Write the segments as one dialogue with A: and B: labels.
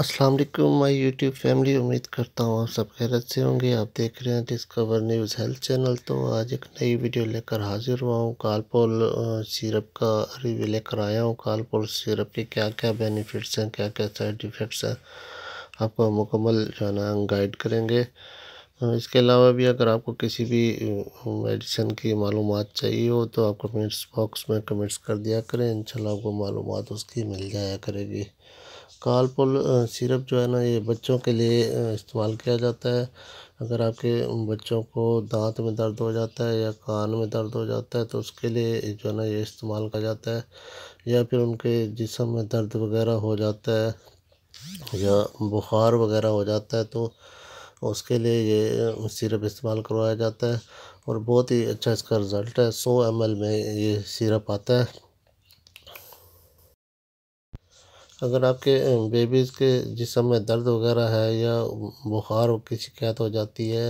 A: अस्सलाम वालेकुम my YouTube family उम्मीद करता हूँ आप सब खैरत से होंगे आप देख रहे हैं डिस्कवर न्यूज़ हेल्थ चैनल तो आज एक नई वीडियो लेकर हाजिर हुआ हूँ कालपोल सिरप का रिव्यू लेकर आया हूँ कालपोल सिरप के क्या क्या बेनिफिट्स हैं क्या क्या साइड इफ़ेक्ट्स हैं आपको मुकम्मल जो है ना गाइड करेंगे इसके अलावा भी अगर आपको किसी भी मेडिसिन की मालूम चाहिए हो तो आप कमेंट्स बॉक्स में कमेंट्स कर दिया करें इंशाल्लाह आपको मालूम उसकी मिल जाया करेगी कालपोल सिरप जो है ना ये बच्चों के लिए इस्तेमाल किया जाता है अगर आपके बच्चों को दाँत में दर्द हो जाता है या कान में दर्द हो जाता है तो उसके लिए जो है ना ये इस्तेमाल किया जाता है या फिर उनके जिसम में दर्द वगैरह हो जाता है या बुखार वगैरह हो जाता है तो उसके लिए ये सिरप इस्तेमाल करवाया जाता है और बहुत ही अच्छा इसका रिज़ल्ट है सौ एम में ये सिरप आता है अगर आपके बेबीज़ के जिसम में दर्द वगैरह है या बुखार की शिकायत हो जाती है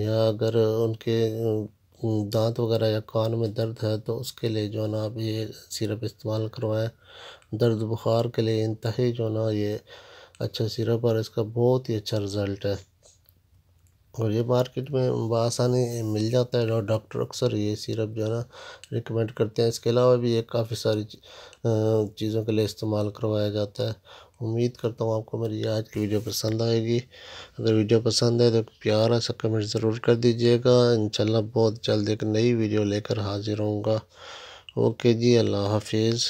A: या अगर उनके दांत वगैरह या कान में दर्द है तो उसके लिए जो है ना आप ये सिरप इस्तेमाल करवाएं दर्द बुखार के लिए इंतहाई जो है ना ये अच्छा सिरप और इसका बहुत ही अच्छा रिज़ल्ट है और ये मार्केट में बसानी मिल जाता है और डॉक्टर अक्सर ये सिरप जो है ना रिकमेंड करते हैं इसके अलावा भी ये काफ़ी सारी चीज़ों के लिए इस्तेमाल करवाया जाता है उम्मीद करता हूँ आपको मेरी आज की वीडियो पसंद आएगी अगर वीडियो पसंद है तो प्यारा सा कमेंट ज़रूर कर दीजिएगा इंशाल्लाह बहुत जल्द एक नई वीडियो लेकर हाजिर होऊंगा ओके जी अल्लाह हाफिज़